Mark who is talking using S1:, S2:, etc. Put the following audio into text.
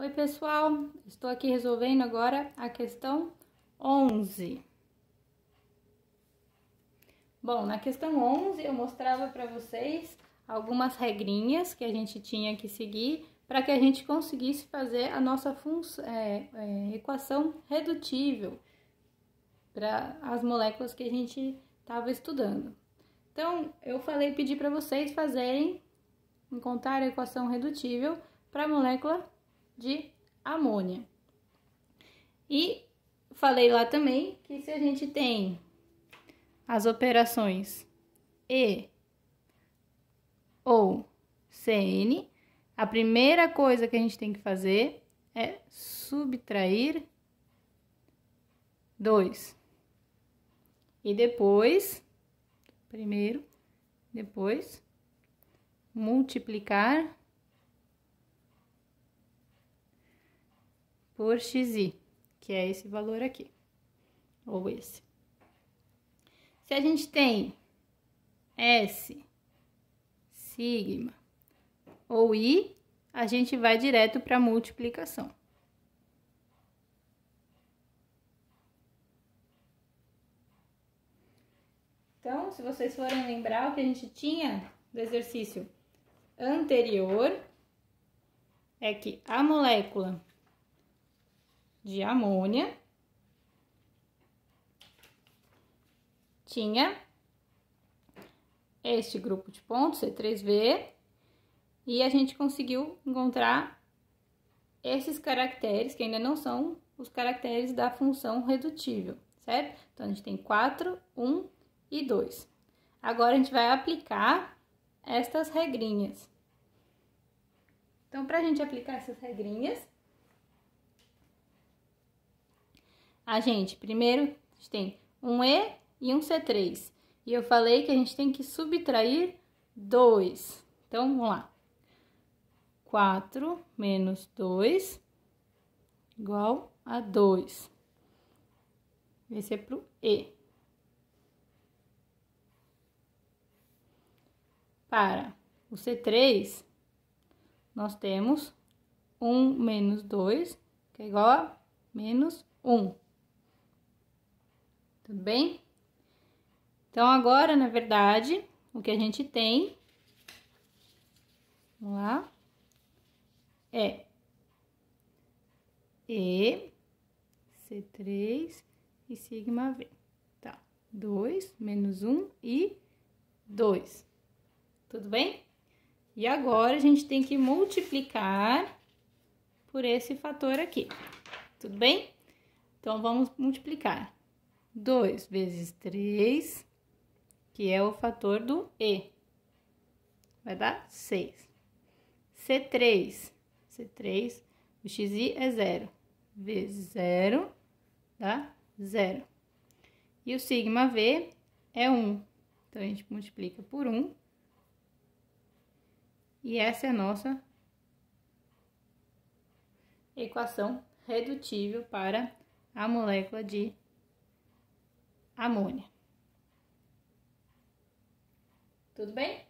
S1: Oi, pessoal, estou aqui resolvendo agora a questão 11. Bom, na questão 11 eu mostrava para vocês algumas regrinhas que a gente tinha que seguir para que a gente conseguisse fazer a nossa é, é, equação redutível para as moléculas que a gente estava estudando. Então, eu falei, pedi para vocês fazerem, encontrar a equação redutível para a molécula de amônia. E falei lá também que se a gente tem as operações E ou CN, a primeira coisa que a gente tem que fazer é subtrair 2. E depois, primeiro, depois, multiplicar por xi, que é esse valor aqui, ou esse. Se a gente tem S, sigma ou I, a gente vai direto para multiplicação. Então, se vocês forem lembrar o que a gente tinha do exercício anterior, é que a molécula de amônia tinha este grupo de pontos, C3V, e a gente conseguiu encontrar esses caracteres que ainda não são os caracteres da função redutível, certo? Então, a gente tem 4, 1 e 2. Agora, a gente vai aplicar estas regrinhas. Então, para a gente aplicar essas regrinhas, A gente, primeiro, a gente tem um E e um C3. E eu falei que a gente tem que subtrair 2. Então, vamos lá. 4 menos 2 igual a 2. Esse é para o E. Para o C3, nós temos 1 menos 2, que é igual a menos 1 tudo bem? Então, agora, na verdade, o que a gente tem, vamos lá, é E, C3 e sigma V, tá? 2, menos 1 um, e 2, tudo bem? E agora, a gente tem que multiplicar por esse fator aqui, tudo bem? Então, vamos multiplicar. 2 vezes 3, que é o fator do E. Vai dar 6. C3, C3, o xi é 0, vezes 0, dá 0. E o sigma V é 1. Então, a gente multiplica por 1. E essa é a nossa equação redutível para a molécula de amônia. Tudo bem?